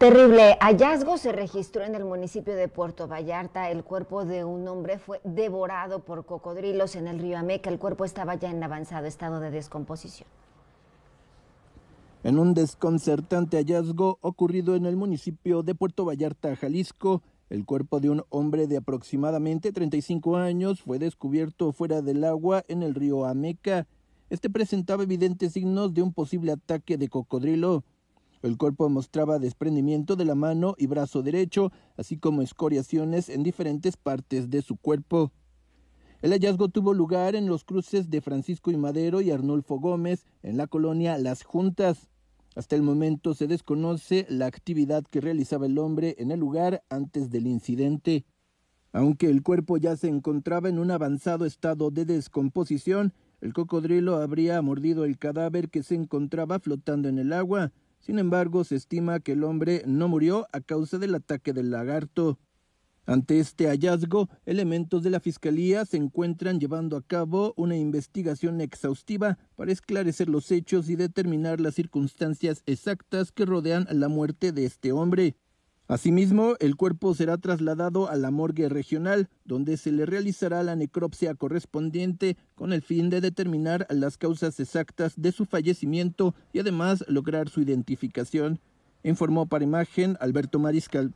Terrible hallazgo se registró en el municipio de Puerto Vallarta. El cuerpo de un hombre fue devorado por cocodrilos en el río Ameca. El cuerpo estaba ya en avanzado estado de descomposición. En un desconcertante hallazgo ocurrido en el municipio de Puerto Vallarta, Jalisco, el cuerpo de un hombre de aproximadamente 35 años fue descubierto fuera del agua en el río Ameca. Este presentaba evidentes signos de un posible ataque de cocodrilo. El cuerpo mostraba desprendimiento de la mano y brazo derecho, así como escoriaciones en diferentes partes de su cuerpo. El hallazgo tuvo lugar en los cruces de Francisco y Madero y Arnulfo Gómez, en la colonia Las Juntas. Hasta el momento se desconoce la actividad que realizaba el hombre en el lugar antes del incidente. Aunque el cuerpo ya se encontraba en un avanzado estado de descomposición, el cocodrilo habría mordido el cadáver que se encontraba flotando en el agua, sin embargo, se estima que el hombre no murió a causa del ataque del lagarto. Ante este hallazgo, elementos de la Fiscalía se encuentran llevando a cabo una investigación exhaustiva para esclarecer los hechos y determinar las circunstancias exactas que rodean la muerte de este hombre. Asimismo, el cuerpo será trasladado a la morgue regional, donde se le realizará la necropsia correspondiente con el fin de determinar las causas exactas de su fallecimiento y además lograr su identificación, informó para imagen Alberto Mariscal.